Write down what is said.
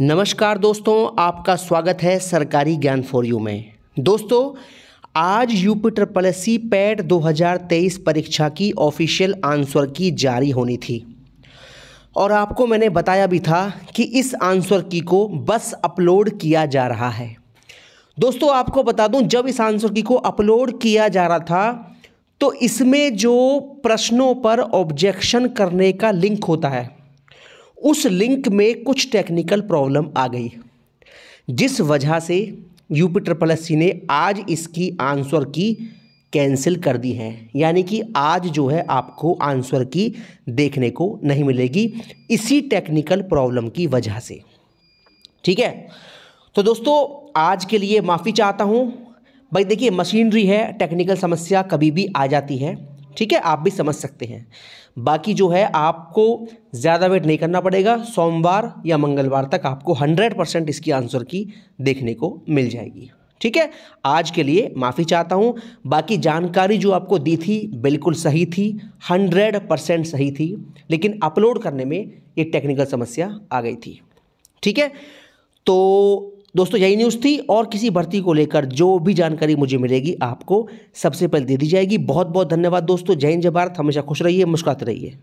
नमस्कार दोस्तों आपका स्वागत है सरकारी ज्ञान फॉर यू में दोस्तों आज यूपीटर प्लस सी पैट 2023 परीक्षा की ऑफिशियल आंसर की जारी होनी थी और आपको मैंने बताया भी था कि इस आंसर की को बस अपलोड किया जा रहा है दोस्तों आपको बता दूं जब इस आंसर की को अपलोड किया जा रहा था तो इसमें जो प्रश्नों पर ऑब्जेक्शन करने का लिंक होता है उस लिंक में कुछ टेक्निकल प्रॉब्लम आ गई जिस वजह से यूपी ट्रिपल एस ने आज इसकी आंसर की कैंसिल कर दी है यानी कि आज जो है आपको आंसर की देखने को नहीं मिलेगी इसी टेक्निकल प्रॉब्लम की वजह से ठीक है तो दोस्तों आज के लिए माफ़ी चाहता हूँ भाई देखिए मशीनरी है टेक्निकल समस्या कभी भी आ जाती है ठीक है आप भी समझ सकते हैं बाकी जो है आपको ज़्यादा वेट नहीं करना पड़ेगा सोमवार या मंगलवार तक आपको 100 परसेंट इसकी आंसर की देखने को मिल जाएगी ठीक है आज के लिए माफ़ी चाहता हूँ बाकी जानकारी जो आपको दी थी बिल्कुल सही थी हंड्रेड परसेंट सही थी लेकिन अपलोड करने में ये टेक्निकल समस्या आ गई थी ठीक है तो दोस्तों यही न्यूज़ थी और किसी भर्ती को लेकर जो भी जानकारी मुझे मिलेगी आपको सबसे पहले दे दी जाएगी बहुत बहुत धन्यवाद दोस्तों जय हिंद जय भारत हमेशा खुश रहिए मुस्कुराते रहिए